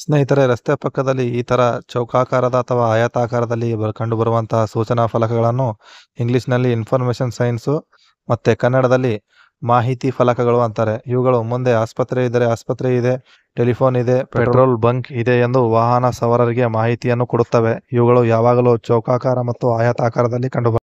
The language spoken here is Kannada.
ಸ್ನೇಹಿತರೆ ರಸ್ತೆ ಪಕ್ಕದಲ್ಲಿ ಈ ತರ ಚೌಕಾಕಾರದ ಅಥವಾ ಆಯತಾಕಾರದಲ್ಲಿ ಕಂಡು ಬರುವಂತಹ ಸೂಚನಾ ಫಲಕಗಳನ್ನು ನಲ್ಲಿ ಇನ್ಫಾರ್ಮೇಶನ್ ಸೈನ್ಸ್ ಮತ್ತೆ ಕನ್ನಡದಲ್ಲಿ ಮಾಹಿತಿ ಫಲಕಗಳು ಅಂತಾರೆ ಇವುಗಳು ಮುಂದೆ ಆಸ್ಪತ್ರೆ ಇದ್ದರೆ ಆಸ್ಪತ್ರೆ ಇದೆ ಟೆಲಿಫೋನ್ ಇದೆ ಪೆಟ್ರೋಲ್ ಬಂಕ್ ಇದೆ ಎಂದು ವಾಹನ ಸವಾರರಿಗೆ ಮಾಹಿತಿಯನ್ನು ಕೊಡುತ್ತವೆ ಇವುಗಳು ಯಾವಾಗಲೂ ಚೌಕಾಕಾರ ಮತ್ತು ಆಯತಾಕಾರದಲ್ಲಿ ಕಂಡುಬರುತ್ತವೆ